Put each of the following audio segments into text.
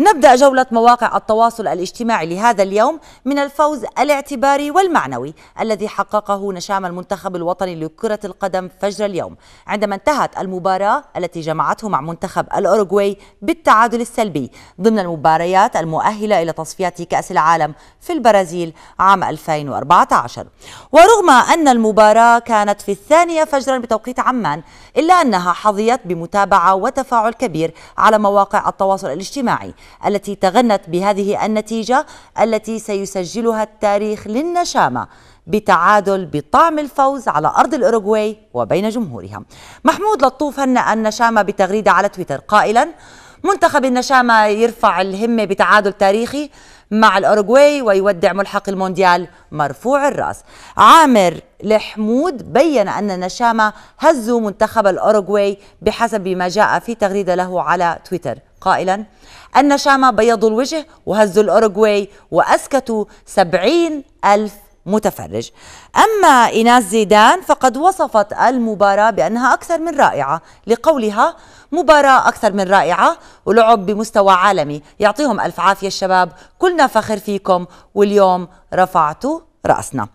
نبدأ جولة مواقع التواصل الاجتماعي لهذا اليوم من الفوز الاعتباري والمعنوي الذي حققه نشام المنتخب الوطني لكرة القدم فجر اليوم عندما انتهت المباراة التي جمعته مع منتخب الأوروغواي بالتعادل السلبي ضمن المباريات المؤهلة إلى تصفيات كأس العالم في البرازيل عام 2014 ورغم أن المباراة كانت في الثانية فجرا بتوقيت عمان إلا أنها حظيت بمتابعة وتفاعل كبير على مواقع التواصل الاجتماعي التي تغنت بهذه النتيجة التي سيسجلها التاريخ للنشامة بتعادل بطعم الفوز على أرض الأوروغواي وبين جمهورها محمود لطوف هنأ النشامة بتغريدة على تويتر قائلا منتخب النشامة يرفع الهمة بتعادل تاريخي مع الأوروغواي ويودع ملحق المونديال مرفوع الرأس عامر لحمود بيّن أن نشامة هزوا منتخب الأوروغواي بحسب ما جاء في تغريدة له على تويتر قائلا النشامة بيضوا الوجه وهزوا الأوروغواي وأسكتوا سبعين ألف متفرج أما إيناس زيدان فقد وصفت المباراة بأنها أكثر من رائعة لقولها مباراة أكثر من رائعة ولعب بمستوى عالمي يعطيهم ألف عافية الشباب كلنا فخر فيكم واليوم رفعتوا رأسنا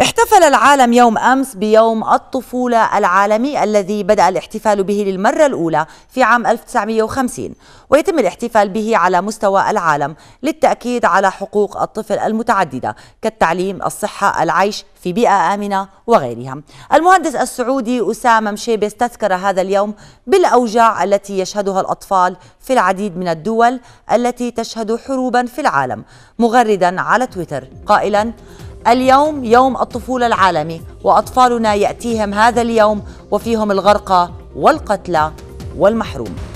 احتفل العالم يوم أمس بيوم الطفولة العالمي الذي بدأ الاحتفال به للمرة الأولى في عام 1950 ويتم الاحتفال به على مستوى العالم للتأكيد على حقوق الطفل المتعددة كالتعليم الصحة العيش في بيئة آمنة وغيرها المهندس السعودي أسامة مشيبس تذكر هذا اليوم بالأوجاع التي يشهدها الأطفال في العديد من الدول التي تشهد حروبا في العالم مغردا على تويتر قائلا اليوم يوم الطفولة العالمي وأطفالنا يأتيهم هذا اليوم وفيهم الغرقى والقتلى والمحروم